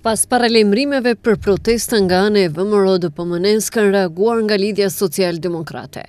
Pas paralemrimeve për protesta nga në e vëmëro dhe pëmënens kanë reaguar nga lidhja social-demokrate.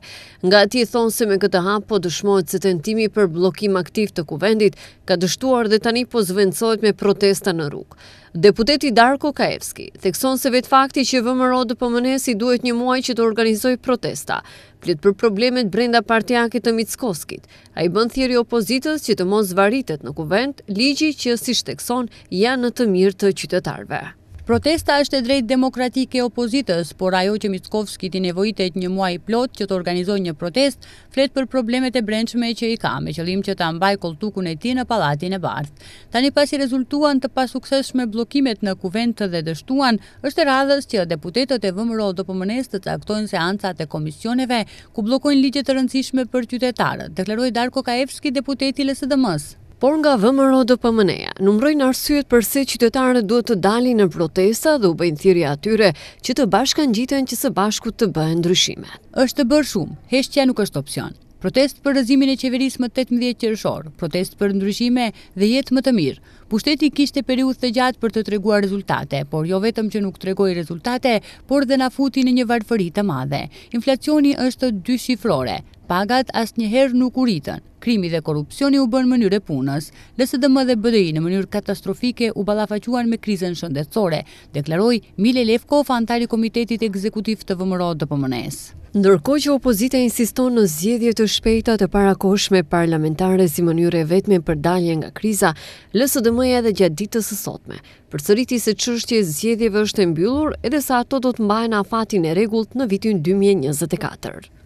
Nga ti thonë se me këtë hapë po dëshmojt se tentimi për blokim aktiv të kuvendit ka dështuar dhe tani po zvencojt me protesta në rrugë. Deputeti Darko Kaevski thekson se vetë fakti që vëmëro dhe pëmënesi duhet një muaj që të organizoj protesta, plit për problemet brenda partijakit të Mitzkoskit. A i bënd thjeri opozitës që të mos varitet në kuvend, ligji që si shtekson janë në të mirë të qytetarve. Protesta është e drejt demokratike opozitës, por ajo që Mitkovski ti të një muaj plot që të organizoj një protest, flet për problemet e brendshme që i ka, me qëllim që ta ambaj koltukun e ti në palatin e bardh. Tani pasi rezultuan të pasukseshme blokimet në kuvent dhe dështuan, është radhës që deputetët e vëmëro do pëmënes të caktojnë seancat e komisioneve, ku blokojnë ligjet të rëndësishme për qytetarët, dekleroj Darko Kaevski, deputeti lësë dëmës por nga VMRO DPMN-ja numrojnë arsyet përse qytetarët duhet të dalin në protesta dhe u bëjnë thirrje atyre që të bashkan gjitën që së bashku të bëjnë ndryshime. Është të bërë shumë, heshtja nuk është opsion. Protest për rëzimin e qeverisë më 18 qërëshorë, protest për ndryshime dhe jetë më të mirë. Pushteti kishte periut të gjatë për të treguar rezultate, por jo vetëm që nuk tregoj rezultate, por dhe na futi në një varfëri të madhe. Inflacioni është dy shifrore, pagat asë njëherë nuk u rritën. Krimi dhe korupcioni u bën mënyrë punës. LSDM dhe BDI në mënyrë katastrofike u ballafaquan me krizën shëndetësore, deklaroi Mile Lefko, fantari i Komitetit Ekzekutiv të VMRO dë s Ndërkohë që opozita insiston në zgjedhje të shpejta të parakoshme parlamentare si mënyrë e vetme për dalje nga kriza, LSDM-ja edhe gjatë ditës së sotme. Përsëriti se çështja e zgjedhjeve është e mbyllur edhe sa ato do të mbahen afatin e rregullt në vitin 2024.